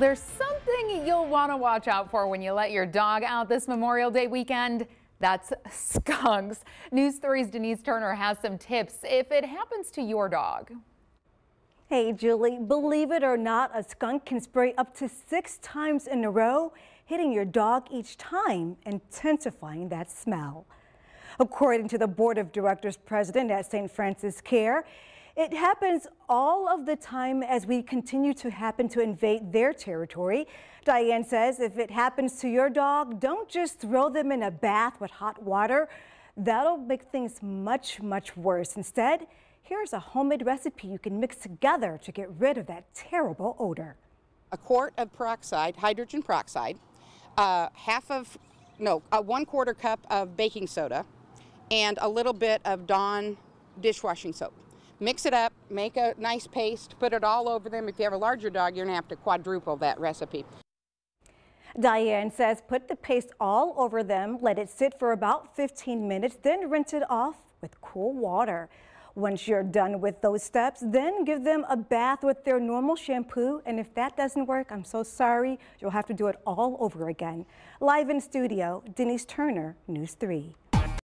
Well, there's something you'll want to watch out for when you let your dog out this Memorial Day weekend. That's skunks. News 3's Denise Turner has some tips if it happens to your dog. Hey, Julie, believe it or not, a skunk can spray up to six times in a row, hitting your dog each time, intensifying that smell. According to the Board of Directors president at St. Francis Care, it happens all of the time as we continue to happen to invade their territory. Diane says if it happens to your dog, don't just throw them in a bath with hot water. That'll make things much, much worse. Instead, here's a homemade recipe you can mix together to get rid of that terrible odor. A quart of peroxide, hydrogen peroxide, uh, half of, no, a one quarter cup of baking soda, and a little bit of Dawn dishwashing soap mix it up, make a nice paste, put it all over them. If you have a larger dog, you're going to have to quadruple that recipe. Diane says put the paste all over them, let it sit for about 15 minutes, then rinse it off with cool water. Once you're done with those steps, then give them a bath with their normal shampoo. And if that doesn't work, I'm so sorry, you'll have to do it all over again. Live in studio, Denise Turner, News 3.